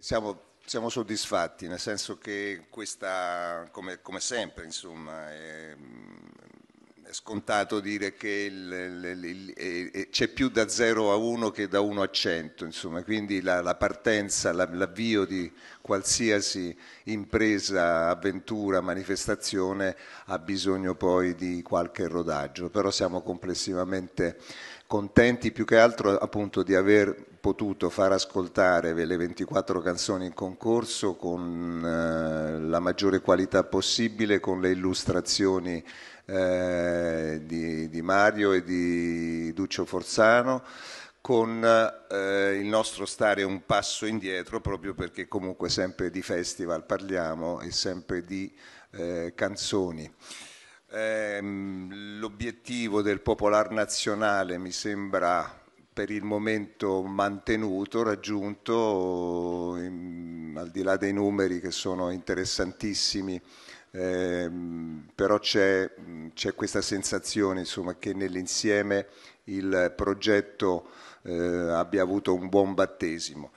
Siamo, siamo, soddisfatti, nel senso che questa, come, come sempre, insomma, è, ehm, è scontato dire che eh, c'è più da 0 a 1 che da 1 a 100, insomma, quindi la, la partenza, la, l'avvio di qualsiasi impresa, avventura, manifestazione ha bisogno poi di qualche rodaggio, però siamo complessivamente contenti più che altro appunto di aver potuto far ascoltare le 24 canzoni in concorso con eh, la maggiore qualità possibile con le illustrazioni eh, di, di, Mario e di Duccio Forzano con eh, il nostro stare un passo indietro proprio perché comunque sempre di festival parliamo e sempre di eh, canzoni. Ehm, l'obiettivo del Popolar Nazionale mi sembra per il momento mantenuto, raggiunto. In, al di là dei numeri che sono interessantissimi, ehm, però c'è, questa sensazione insomma, che nell'insieme il progetto eh, abbia avuto un buon battesimo.